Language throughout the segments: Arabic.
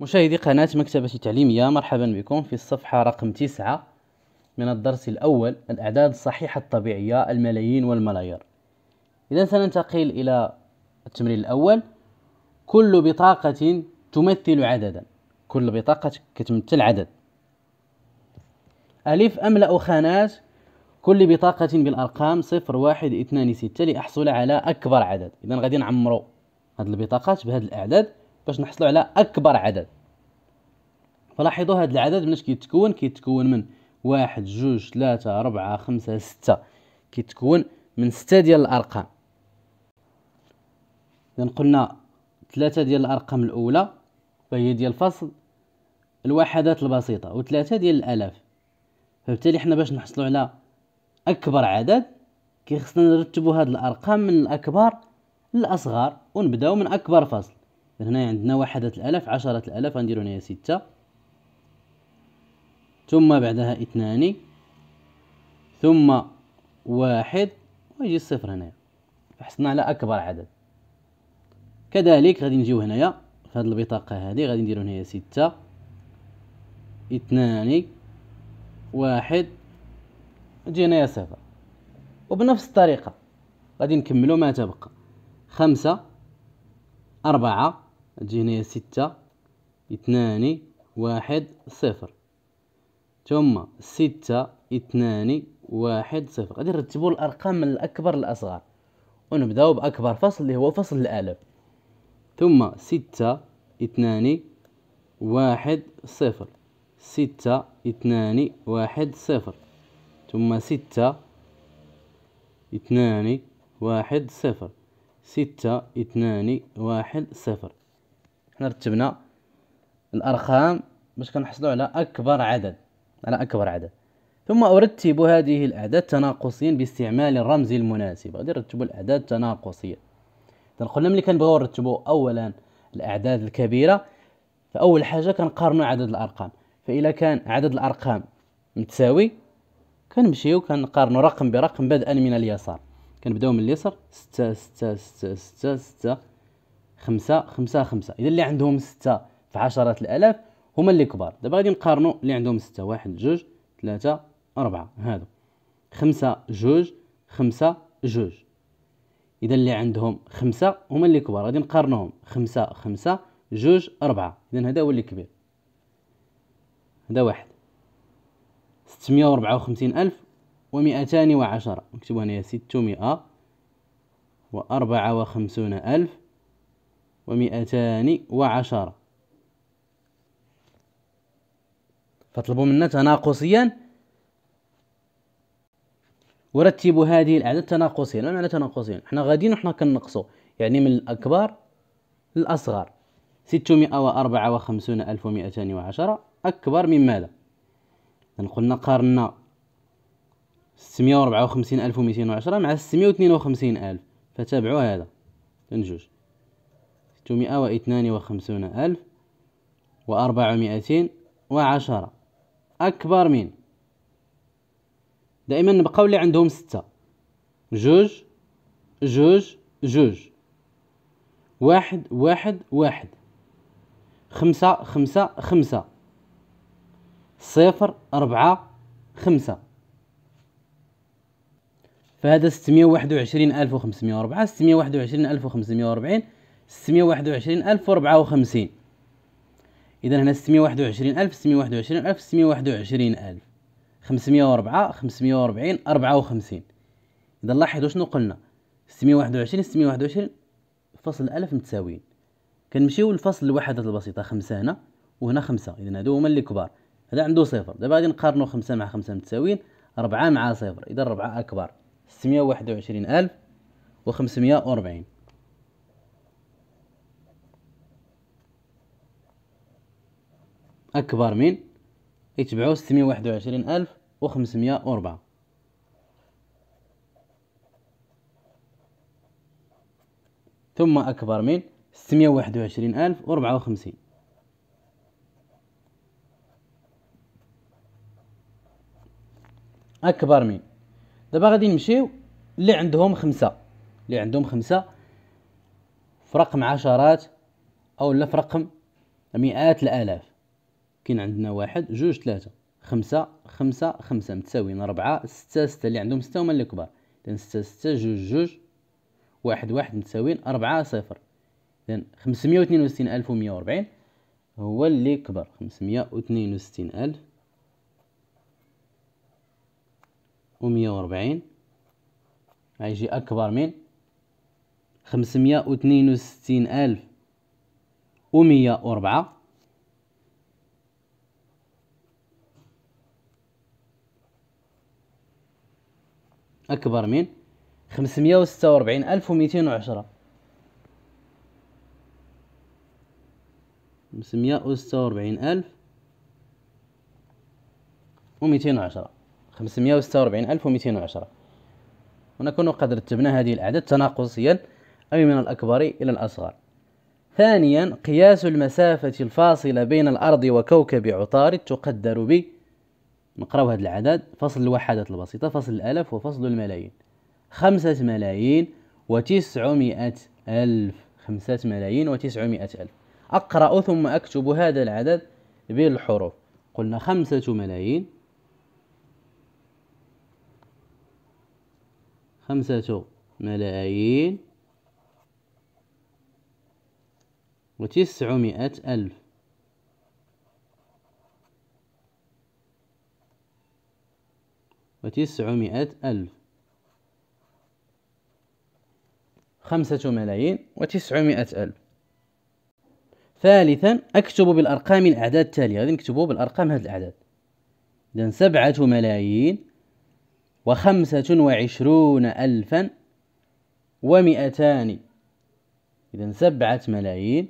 مشاهدي قناة مكتبة تعليمية مرحبا بكم في الصفحة رقم تسعة من الدرس الأول الأعداد الصحيحة الطبيعية الملايين والملايير إذا سننتقل إلى التمرين الأول كل بطاقة تمثل عددا كل بطاقة كتمثل عدد ألف أملأ خانات كل بطاقة بالأرقام صفر واحد اثنان ستة لأحصل على أكبر عدد إذا غادي نعمرو هاد البطاقات بهاد الأعداد باش نحصلوا على اكبر عدد فلاحظوا هذا العدد منش كيتكون كيتكون من واحد جوج ثلاثة أربعة خمسة ستة كيتكون من ستة ديال الأرقام إذن قلنا ثلاثة ديال الأرقام الأولى فهي ديال فصل الوحدات البسيطة وثلاثة ديال الألاف فبالتالي حنا باش نحصلوا على أكبر عدد كيخصنا نرتبوا هاد الأرقام من الأكبر للأصغر ونبداو من أكبر فصل هنا عندنا وحدة الألف عشرة الألف غنديرو هنايا ستة ثم بعدها اثنان ثم واحد ويجي الصفر هنايا فحصلنا على أكبر عدد كذلك غادي نجيو هنايا في هذه البطاقة هذه غادي نديرو هنايا ستة اثنان واحد تجي هنايا صفر وبنفس الطريقة غادي نكملو ما تبقى خمسة أربعة تجي هنايا ستة اثنان واحد صفر ثم ستة اثنان واحد صفر غادي نرتبو الارقام من الاكبر للاصغر ونبداو باكبر فصل اللي هو فصل الألف ثم ستة اثنان واحد صفر ستة اثنان واحد صفر ثم ستة اثنان واحد صفر ستة اثنان واحد صفر حنا رتبنا الارقام باش كنحصلوا على اكبر عدد على اكبر عدد ثم ارتب هذه الاعداد تناقصيا باستعمال الرمز المناسب غادي نرتبوا الاعداد تناقصيا تنقلنا ملي كنبغيو نرتبوا اولا الاعداد الكبيره فاول حاجه كنقارنوا عدد الارقام فإذا كان عدد الارقام متساوي كنمشيو كنقارنوا رقم برقم بدءا من اليسار كنبداو من اليسار 6 6 6 6 6 خمسة خمسة خمسة إذا اللي عندهم ستة في عشرات الآلاف هما اللي كبار دابا غادي نقارنوا اللي عندهم ستة واحد جوج ثلاثة أربعة هادو خمسة جوج خمسة جوج إذا اللي عندهم خمسة هما اللي كبار غادي نقارنوهم خمسة خمسة جوج أربعة إذا هذا هو اللي كبير هذا واحد ستمية وربعة وخمسين ألف ومئتان وعشرة نكتبو هنايا ستمية وأربعة وخمسون ألف ومئتان وعشرة فاطلبوا منا تناقصيا ورتبوا هذه الاعداد تناقصيا ما معنى تناقصيا حنا غاديين وحنا كنقصوا يعني من الاكبر للاصغر وأربعة وخمسون ألف ومئتان وعشرة أكبر من ماذا؟ يعني قلنا قارنا وخمسين ألف ومئتين وعشرة مع وخمسين ألف فتابعوا هذا تنجوج ستمائة واثنان وخمسون ألف وأربعمائتين وعشرة أكبر من دائما نبقاو اللي عندهم ستة جوج جوج جوج واحد واحد واحد خمسة خمسة خمسة صفر أربعة خمسة فهذا ستمية واحد وعشرين ألف وخمسمية وأربعة ستمية واحد وعشرين ألف وخمسمية وأربعين ستمية واحد وعشرين ألف وربعة وخمسين إذا هنا ستمية واحد وعشرين ألف ستمية واحد وعشرين ألف ستمية واحد وعشرين ألف خمسمية وربعة خمسمية وربعين أربعة وخمسين إذا لاحظوا شنو قلنا ستمية واحد وعشرين ستمية واحد وعشرين فصل ألف متساويين كنمشيو لفصل الوحدات البسيطة خمسة هنا وهنا خمسة إذا هادو هما لي كبار هدا عندو صفر دابا غادي نقارنو خمسة مع خمسة متساويين ربعة مع صفر إذا ربعة أكبر ستمية واحد وعشرين ألف وخمسمية وأربعين أكبر من يتبعو ستمية واحد وعشرين ألف وخمسمية وربعة ثم أكبر من ستمية واحد وعشرين ألف وربعة وخمسين أكبر من دابا غادي نمشيو اللي عندهم خمسة اللي عندهم خمسة في رقم عشرات أو لا في رقم مئات الآلاف كاين عندنا واحد جوج ثلاثة خمسة خمسة خمسة متساويين ربعة ستة ستة اللي عندهم ستة هما اللي كبار إذن ستة ستة جوج جوج واحد واحد متساويين ربعة صفر إذن خمسمية واتنين وستين ألف ومية وربعين هو اللي كبر خمسمية واتنين وستين ألف ومية وربعين غيجي أكبر من خمسمية واتنين وستين ألف ومية وربعة أكبر من خمسمية وستة وأربعين ألف وميتين وعشرة خمسمية وستة وأربعين ألف وميتين وعشرة خمسمية وستة وأربعين ألف وميتين وعشرة ونكون قد رتبنا هذه الأعداد تناقصيا أي من الأكبر إلى الأصغر ثانيا قياس المسافة الفاصلة بين الأرض وكوكب عطارد تقدر ب نقراو هاد العدد فصل الوحدات البسيطة فصل الألف وفصل الملايين خمسة ملايين وتسعمائة ألف خمسة ملايين وتسعمائة ألف أقرأ ثم أكتب هذا العدد بالحروف قلنا خمسة ملايين خمسة ملايين وتسعمائة ألف وتسعمائة ألف خمسة ملايين وتسعمائة ألف ثالثا أكتب بالأرقام الأعداد التالية غادي نكتبو بالأرقام هاد الأعداد إذن سبعة ملايين وخمسة وعشرون ألفا ومئتان إذا سبعة ملايين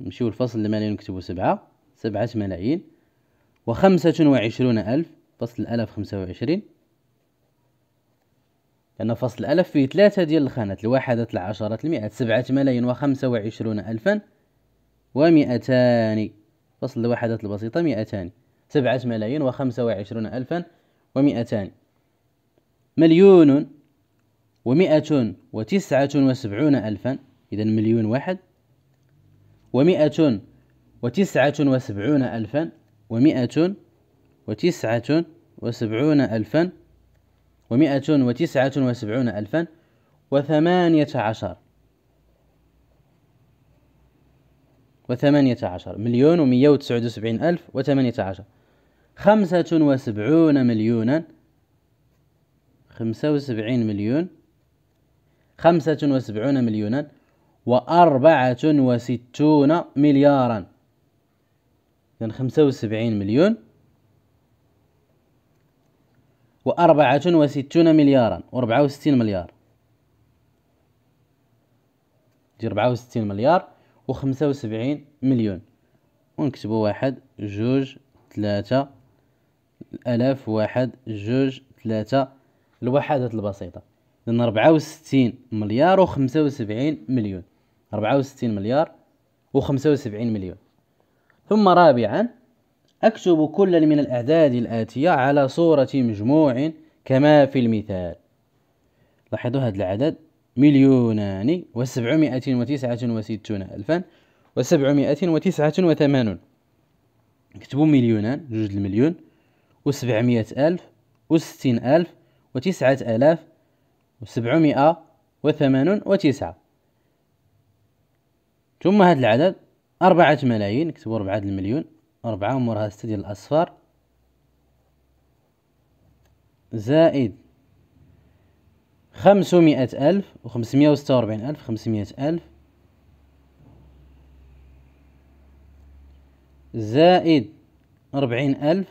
نمشيو الفصل الملايين نكتبو سبعة سبعة ملايين وخمسة وعشرون ألف فصل الألف خمسة وعشرين لأن فصل الألف فيه ثلاثة ديال الخانات الواحدة العشرة المئة سبعة ملايين وخمسة وعشرون ألفا ومئتان فصل الواحدة البسيطة مئتان سبعة ملايين وخمسة وعشرون ألفا ومئتان مليون ومئة وتسعة وسبعون ألفا إذا مليون واحد ومئة وتسعة وسبعون ألفا ومئة وتسعة وسبعون ألفا ومائة وتسعة وسبعون ألفا وثمانية عشر وثمانية عشر مليون ومية وتسعة وسبعين ألف وثمانية عشر خمسة وسبعون مليونا خمسة وسبعين مليون خمسة وسبعون مليونا وأربعة وستون مليارا إذن خمسة وسبعين مليون وأربعة وستون مليارا وربعة وستين مليار دي ربعة وستين مليار وخمسة وسبعين مليون ونكتبو واحد جوج ثلاثة الألاف واحد جوج ثلاثة الوحدات البسيطة لأن ربعة وستين مليار وخمسة وسبعين مليون ربعة وستين مليار وخمسة وسبعين مليون ثم رابعا أكتب كل من الأعداد الآتية على صورة مجموع كما في المثال لاحظوا هذا العدد مليونان وسبعمائة وتسعة وستون ألفا وسبعمائة وتسعة وثمانون كتبوا مليونان جوج المليون وسبعمائة ألف وستين ألف وتسعة آلاف وسبعمائة وثمانون وتسعة ثم هذا العدد أربعة ملايين كتبوا أربعة المليون أربعة ومورها ستة ديال الأصفار زائد خمسمائة ألف وخمسمائة وستة وأربعين ألف خمسمائة ألف زائد أربعين ألف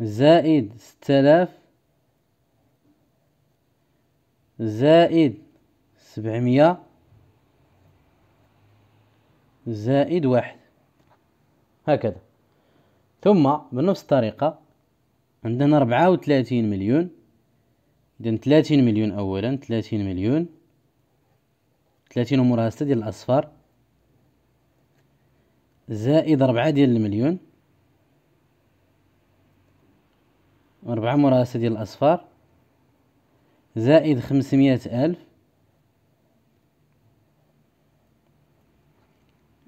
زائد ستة آلاف زائد سبعمية زائد واحد هكذا ثم بنفس الطريقة عندنا ربعة وثلاثين مليون إذن ثلاثين مليون أولا ثلاثين مليون ثلاثين ومورها ستة ديال الأصفار زائد ربعة ديال المليون ربعة مورها ستة ديال الأصفار زائد خمسمية ألف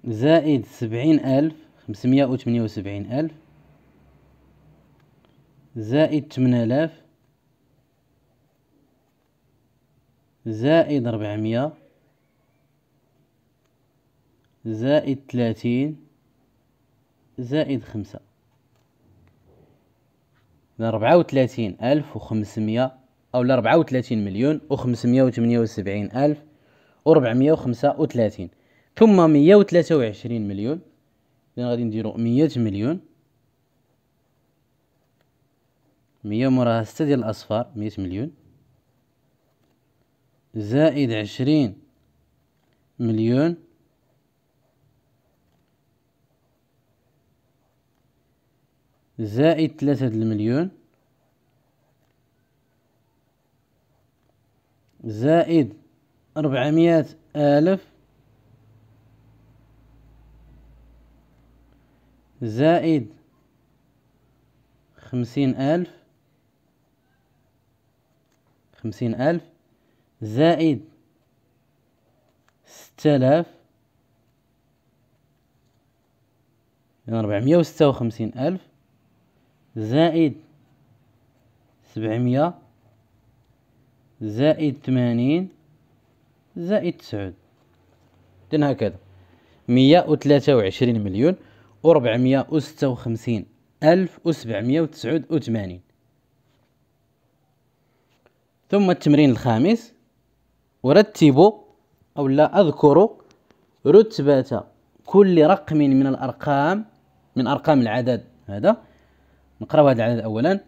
زائد سبعين ألف خمسمية وثمانية وسبعين ألف زائد تمن آلاف زائد ربعمية زائد ثلاثين زائد خمسة ربعة وثلاثين ألف وخمسمية أو ربعة وثلاثين مليون وخمسمية وثمانية وسبعين ألف وربعمية وخمسة وثلاثين ثم مية وثلاثة وعشرين مليون إذا غادي نديرو مية مليون مية موراها ستة ديال الأصفار مية مليون زائد عشرين مليون زائد ثلاثة المليون زائد أربعمية ألف زائد خمسين ألف خمسين ألف زائد ستلاف إذن ربعمية وستة وخمسين ألف زائد سبعمية زائد ثمانين زائد تسعود إذن هكذا مية وثلاثة وعشرين مليون 1456 1789 ثم التمرين الخامس ورتبوا أو لا أذكروا رتبة كل رقم من الأرقام من أرقام العدد هذا نقراو هذا العدد أولا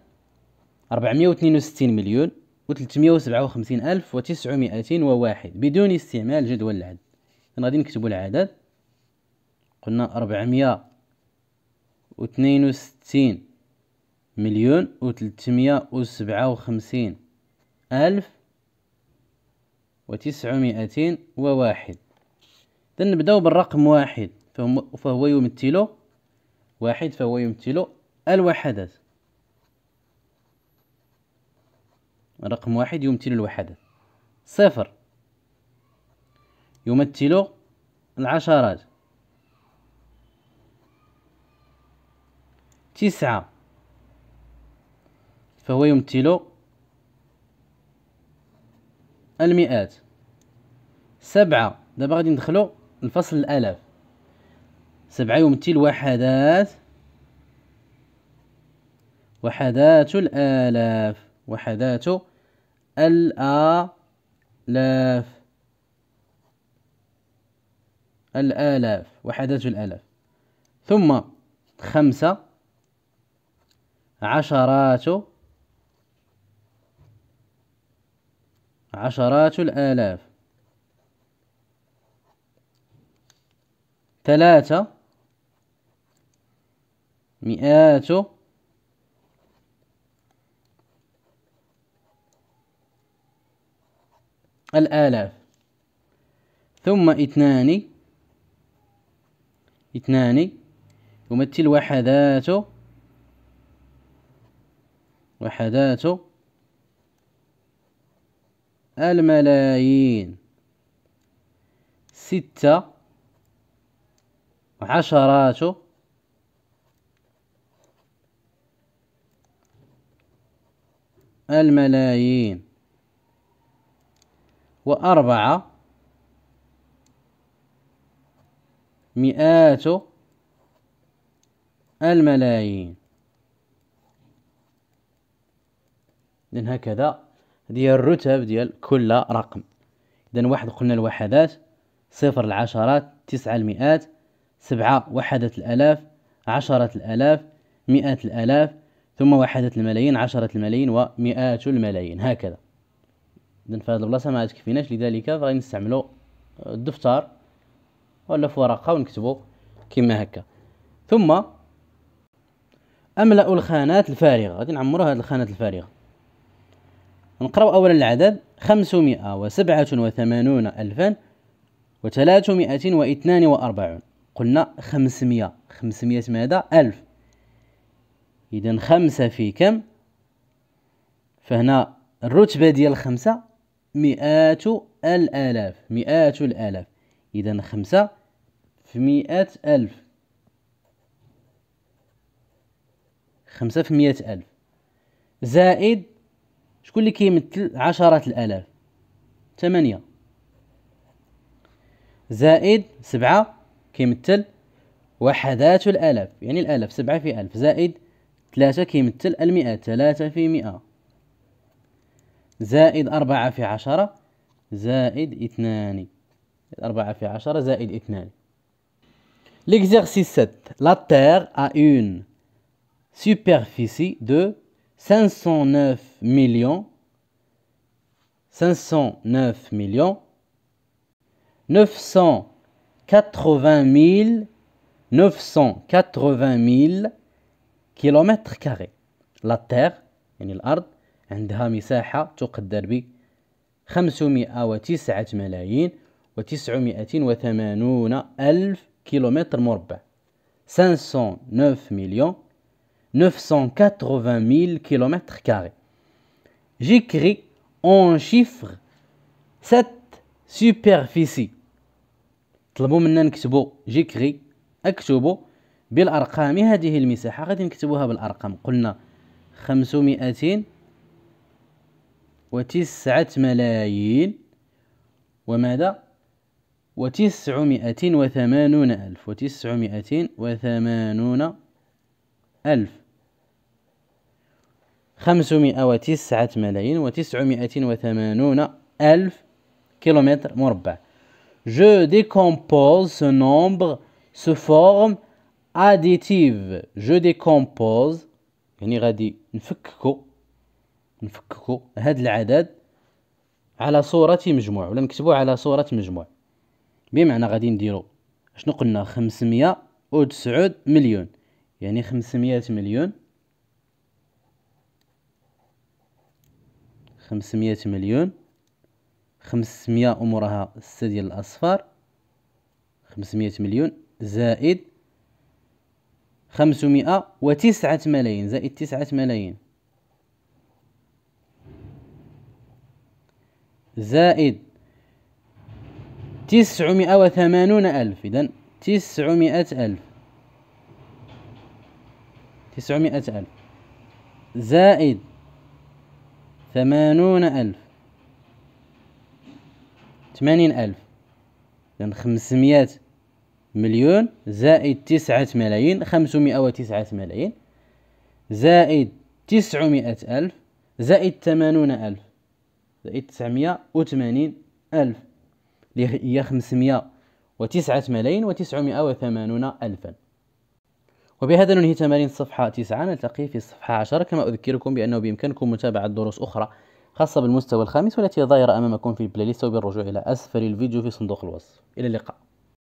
462 مليون و357 ألف و901 بدون استعمال جدول العد غادي نكتبوا العدد قلنا 400 واثنين وستين مليون وثلاثمية وسبعة وخمسين ألف وتسعمائتين وواحد إذا نبدأ بالرقم واحد فهو يمثل واحد فهو يمثل الوحدات رقم واحد يمثل الوحدات صفر يمثل العشرات تسعة فهو يمثل المئات سبعة دابا غادي ندخلو الفصل الآلاف سبعة يمثل وحدات وحدات الآلاف وحدات الآلاف الآلاف وحدات الآلاف ثم خمسة عشرات عشرات الآلاف ثلاثة مئات الآلاف ثم اثنان اثنان يمثل وحدات وحدات الملايين ستة عشرات الملايين وأربعة مئات الملايين إذن هكذا ديال الرتب ديال كل رقم إذن واحد قلنا الوحدات صفر العشرات تسعة المئات سبعة وحدة الآلاف عشرة الآلاف مئة الآلاف ثم وحدة الملايين عشرة الملايين ومئات الملايين هكذا إذن في هذه البلاصه ما تكفيناش لذلك غادي نستعملو الدفتر ولا في ورقه ونكتبو كما هكا ثم املا الخانات الفارغه غادي نعمرو هذه الخانات الفارغه نقراو اولا العدد خمسمائة وسبعة وثمانون ألفا وثلاثمائة واثنان وأربعون قلنا خمسمائة خمسمائة ماذا ألف إذا خمسة في كم فهنا الرتبة ديال خمسة مئات الآلاف مئات الآلاف إذا خمسة في مئة ألف خمسة في مئة ألف زائد شكون اللي كيمثل عشرات الآلاف ثمانية زائد سبعة كيمثل وحدات الآلاف يعني الآلاف سبعة في ألف زائد ثلاثة كيمثل المئة ثلاثة في مئة زائد أربعة في عشرة زائد اثنان أربعة في عشرة زائد اثنان ليكزيرسيس 7. لا تيغ ا اون سوبرفيسي دو 509 مليون 509 مليون 980 000 980 000 كيلومتر كاري لا تير يعني الأرض عندها مساحة تقدر ب 509 ملايين و 980 ألف كيلومتر مربع 509 مليون 980 000 km. J'écris en chiffre cette superficie. طلبوا منا نكتبوا جيكري اكتبوا بالارقام هذه المساحه غادي نكتبوها بالارقام قلنا 500 وتسعة ملايين وماذا وتسعمائة وثمانون ألف وتسعمائة وثمانون ألف خمسمائة وتسعة ملايين وتسعمائة وثمانون ألف كيلومتر مربع Je décompose ce nombre sous forme additive. Je décompose يعني غادي نفككو نفككو هاد العدد على صورة مجموع ولا نكتبو على صورة مجموع بمعنى غادي نديرو شنو قلنا خمسمية تسعود مليون يعني خمسمية مليون خمسمية مليون خمسمية أمورها ستة ديال الأصفار خمسمية مليون زائد خمسمائة وتسعة ملايين زائد تسعة ملايين زائد تسعمائة وثمانون ألف إذن تسعمائة ألف تسعمائة ألف زائد ثمانون ألف ثمانين ألف لأن يعني خمسمية مليون زائد تسعة ملايين خمسمائة وتسعة ملايين زائد تسعمائة ألف زائد ثمانون ألف زائد تسعمائة وثمانين ألف هي خمسمائة وتسعة ملايين وتسعمائة وثمانون ألفا وبهذا ننهي تمارين صفحة 9 نلتقي في الصفحة 10 كما أذكركم بأنه بإمكانكم متابعة دروس أخرى خاصة بالمستوى الخامس والتي ظاهرة أمامكم في البلاي ليست وبالرجوع إلى أسفل الفيديو في صندوق الوصف إلى اللقاء